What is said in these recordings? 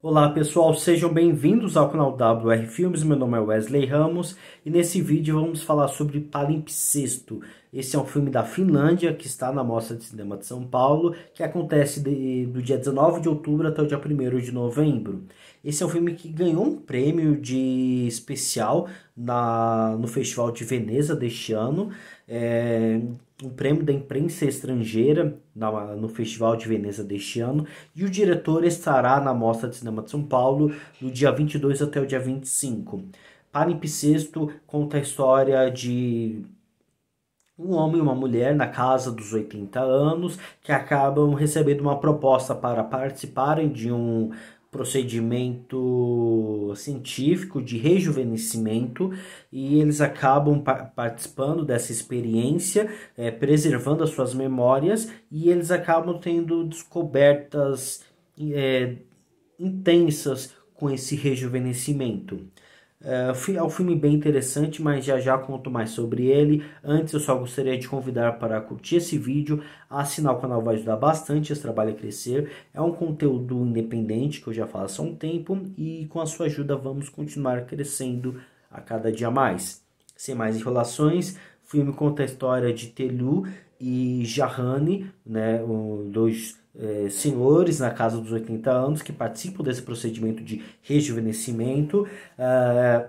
Olá pessoal, sejam bem-vindos ao canal WR Filmes, meu nome é Wesley Ramos e nesse vídeo vamos falar sobre Palimpsesto. Esse é um filme da Finlândia que está na Mostra de Cinema de São Paulo, que acontece de, do dia 19 de outubro até o dia 1 de novembro. Esse é um filme que ganhou um prêmio de especial na, no Festival de Veneza deste ano. É, um prêmio da imprensa estrangeira na, no Festival de Veneza deste ano. E o diretor estará na Mostra de Cinema de São Paulo do dia 22 até o dia 25. Parimpicesto conta a história de um homem e uma mulher na casa dos 80 anos que acabam recebendo uma proposta para participarem de um procedimento científico de rejuvenescimento e eles acabam pa participando dessa experiência, é, preservando as suas memórias e eles acabam tendo descobertas é, intensas com esse rejuvenescimento. Uh, é um filme bem interessante, mas já já conto mais sobre ele. Antes, eu só gostaria de convidar para curtir esse vídeo, assinar o canal vai ajudar bastante esse trabalho a é crescer. É um conteúdo independente que eu já faço há um tempo e com a sua ajuda vamos continuar crescendo a cada dia mais. Sem mais enrolações, o filme conta a história de Telu e Jahani, né, dois é, senhores na casa dos 80 anos que participam desse procedimento de rejuvenescimento. Ah,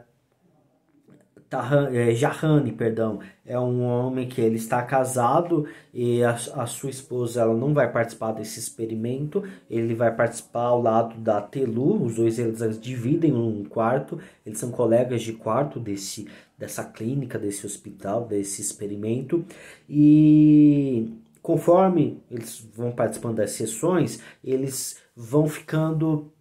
Tahan, é, perdão, é um homem que ele está casado e a, a, sua esposa ela não vai participar desse experimento, ele vai participar ao lado da Telu, os dois eles dividem um quarto, eles são colegas de quarto desse dessa clínica, desse hospital, desse experimento e conforme eles vão participando das sessões, eles vão ficando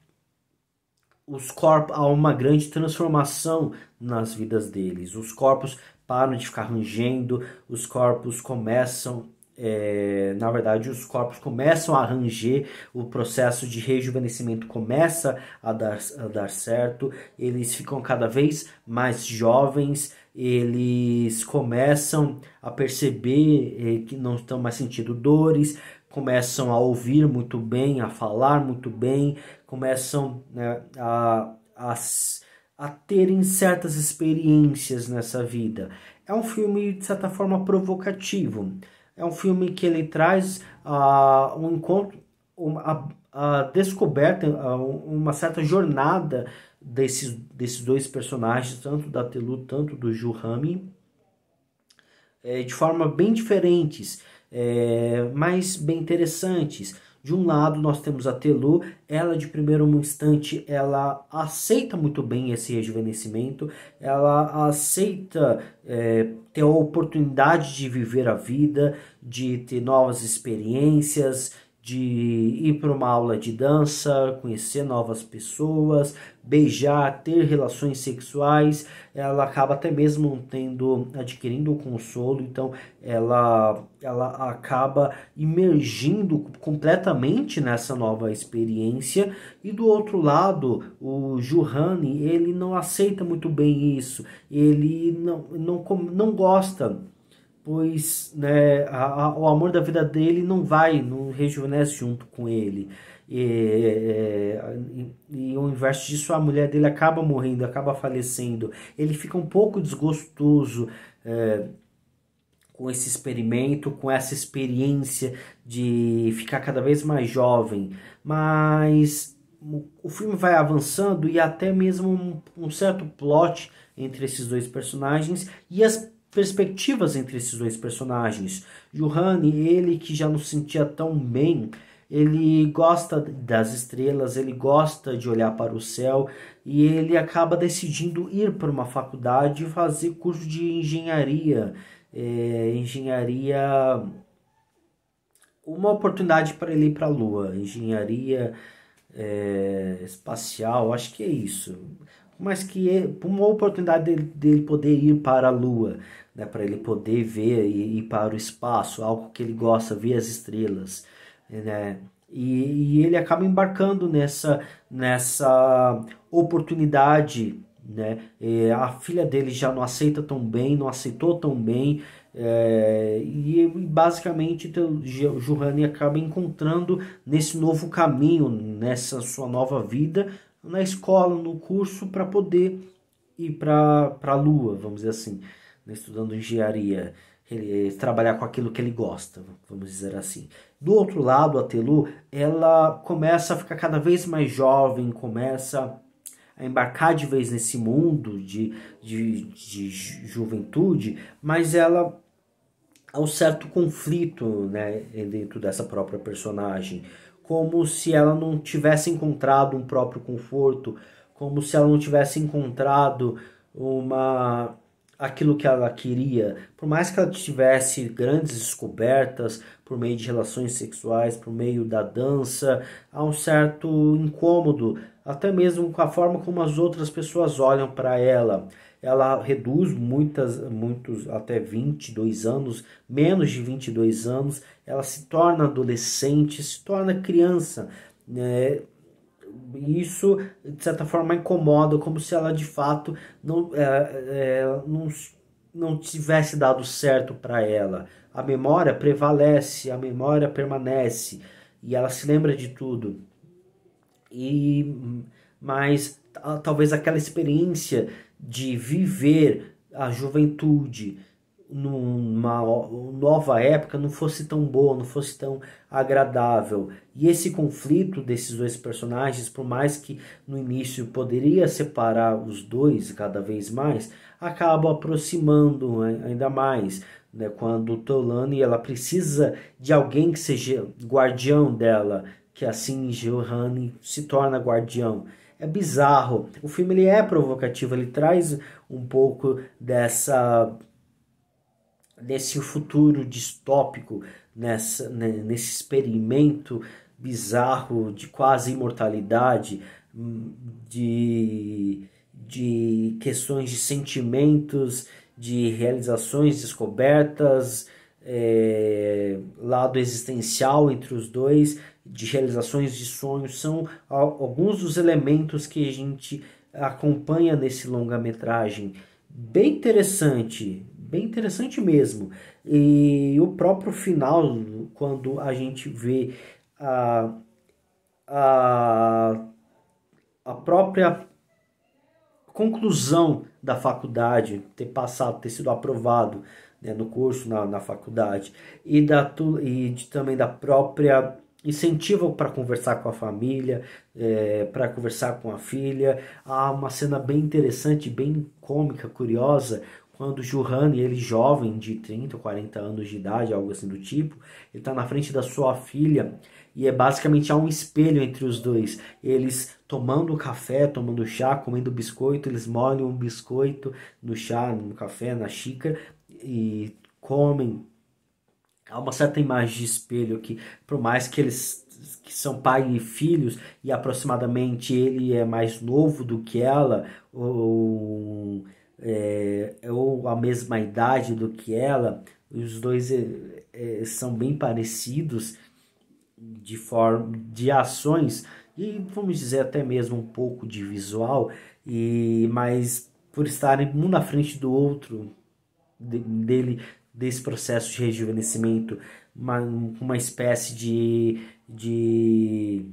os corpos há uma grande transformação nas vidas deles. Os corpos param de ficar rangendo, os corpos começam é, na verdade, os corpos começam a ranger, o processo de rejuvenescimento começa a dar, a dar certo, eles ficam cada vez mais jovens, eles começam a perceber é, que não estão mais sentindo dores, começam a ouvir muito bem, a falar muito bem, começam né, a, a, a terem certas experiências nessa vida. É um filme, de certa forma, provocativo. É um filme que ele traz uh, um encontro, uma, a, a descoberta, ah, uma certa jornada desses, desses dois personagens, tanto da Telu, tanto do Juhami, é, eh, de forma bem diferentes é, mas bem interessantes. De um lado, nós temos a Telu, ela de primeiro instante, ela aceita muito bem esse rejuvenescimento, ela aceita é, ter a oportunidade de viver a vida, de ter novas experiências, de ir para uma aula de dança, conhecer novas pessoas, beijar, ter relações sexuais, ela acaba até mesmo tendo adquirindo o consolo, então ela ela acaba imergindo completamente nessa nova experiência. E do outro lado, o Juhani, ele não aceita muito bem isso. Ele não não não gosta pois né, a, a, o amor da vida dele não vai, não rejuvenesce junto com ele. E, é, é, e, e ao invés disso, a mulher dele acaba morrendo, acaba falecendo. Ele fica um pouco desgostoso é, com esse experimento, com essa experiência de ficar cada vez mais jovem, mas o filme vai avançando e até mesmo um, um certo plot entre esses dois personagens e as perspectivas entre esses dois personagens. Johanne, ele que já não se sentia tão bem, ele gosta das estrelas, ele gosta de olhar para o céu e ele acaba decidindo ir para uma faculdade e fazer curso de engenharia. É, engenharia. Uma oportunidade para ele ir para a Lua, engenharia é, espacial, acho que é isso mas que é uma oportunidade dele, dele poder ir para a Lua né, para ele poder ver e ir para o espaço, algo que ele gosta, ver as estrelas, né? E, e ele acaba embarcando nessa nessa oportunidade, né? E a filha dele já não aceita tão bem, não aceitou tão bem, é, e basicamente então, Johanny acaba encontrando nesse novo caminho, nessa sua nova vida, na escola, no curso, para poder ir para a lua, vamos dizer assim né, estudando engenharia, ele, eh, trabalhar com aquilo que ele gosta, vamos dizer assim. Do outro lado, a Telu, ela começa a ficar cada vez mais jovem, começa a embarcar de vez nesse mundo de, de, de juventude, mas ela há um certo conflito né, dentro dessa própria personagem, como se ela não tivesse encontrado um próprio conforto, como se ela não tivesse encontrado uma aquilo que ela queria, por mais que ela tivesse grandes descobertas por meio de relações sexuais, por meio da dança, há um certo incômodo, até mesmo com a forma como as outras pessoas olham para ela. Ela reduz muitas, muitos até 22 anos, menos de 22 anos, ela se torna adolescente, se torna criança, né? isso, de certa forma, incomoda, como se ela de fato não, é, é, não, não tivesse dado certo para ela. A memória prevalece, a memória permanece e ela se lembra de tudo. E mas talvez aquela experiência de viver a juventude, numa nova época não fosse tão boa, não fosse tão agradável. E esse conflito desses dois personagens, por mais que no início poderia separar os dois cada vez mais, acaba aproximando né, ainda mais. Né? Quando Tolani ela precisa de alguém que seja guardião dela, que assim Johanne se torna guardião é bizarro. O filme ele é provocativo, ele traz um pouco dessa nesse futuro distópico, nessa, né, nesse experimento bizarro de quase imortalidade, de, de questões de sentimentos, de realizações, descobertas, é, lado existencial entre os dois, de realizações de sonhos, são alguns dos elementos que a gente acompanha nesse longa-metragem. Bem interessante, bem interessante mesmo. E o próprio final, quando a gente vê a, a, a própria conclusão da faculdade, ter passado, ter sido aprovado né, no curso, na, na faculdade, e, da, e de, também da própria incentivo para conversar com a família, é, para conversar com a filha. Há uma cena bem interessante, bem cômica, curiosa, quando Juhani, ele jovem, de 30 ou 40 anos de idade, algo assim do tipo, ele está na frente da sua filha e é basicamente há um espelho entre os dois. Eles tomando café, tomando chá, comendo biscoito, eles molham um biscoito no chá, no café, na xícara e comem. Há uma certa imagem de espelho que, por mais que eles que são pai e filhos e aproximadamente ele é mais novo do que ela, ou é, ou a mesma idade do que ela, os dois é, é são bem parecidos de forma de ações e vamos dizer até mesmo um pouco de visual e mas por estarem um na frente do outro de, dele desse processo de rejuvenescimento uma, uma espécie de, de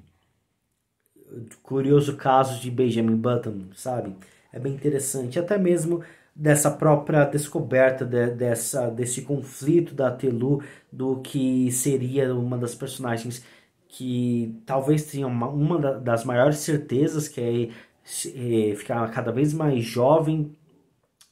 curioso caso de Benjamin Button sabe é bem interessante, até mesmo dessa própria descoberta de, dessa, desse conflito da Telu do que seria uma das personagens que talvez tenha uma, uma das maiores certezas que é, é ficar cada vez mais jovem,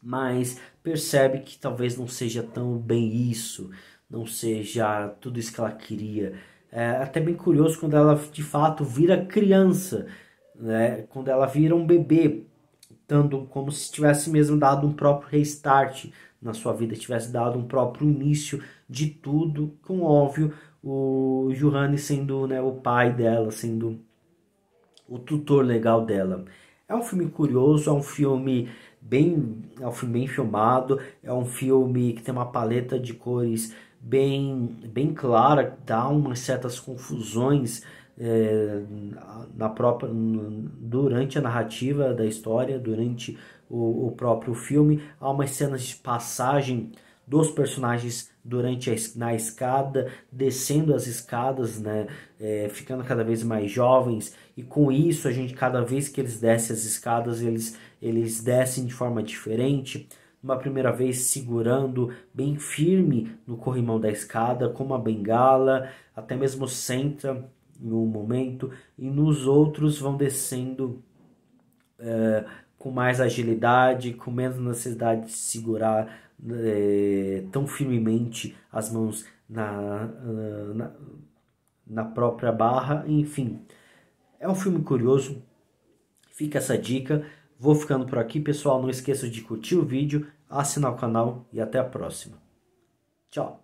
mas percebe que talvez não seja tão bem isso, não seja tudo isso que ela queria. É até bem curioso quando ela de fato vira criança, né? quando ela vira um bebê, dando como se tivesse mesmo dado um próprio restart na sua vida, tivesse dado um próprio início de tudo, com óbvio o Johanne sendo né, o pai dela, sendo o tutor legal dela. É um filme curioso, é um filme bem, é um filme bem filmado, é um filme que tem uma paleta de cores bem, bem clara, dá umas certas confusões é, na própria, durante a narrativa da história, durante o, o próprio filme, há umas cenas de passagem dos personagens durante a, na escada, descendo as escadas, né, é, ficando cada vez mais jovens e com isso a gente cada vez que eles descem as escadas eles eles descem de forma diferente, uma primeira vez segurando bem firme no corrimão da escada com uma bengala, até mesmo senta um momento, e nos outros vão descendo é, com mais agilidade, com menos necessidade de segurar é, tão firmemente as mãos na, ah, na, na própria barra, enfim. É um filme curioso, fica essa dica. Vou ficando por aqui, pessoal. Não esqueça de curtir o vídeo, assinar o canal e até a próxima. Tchau!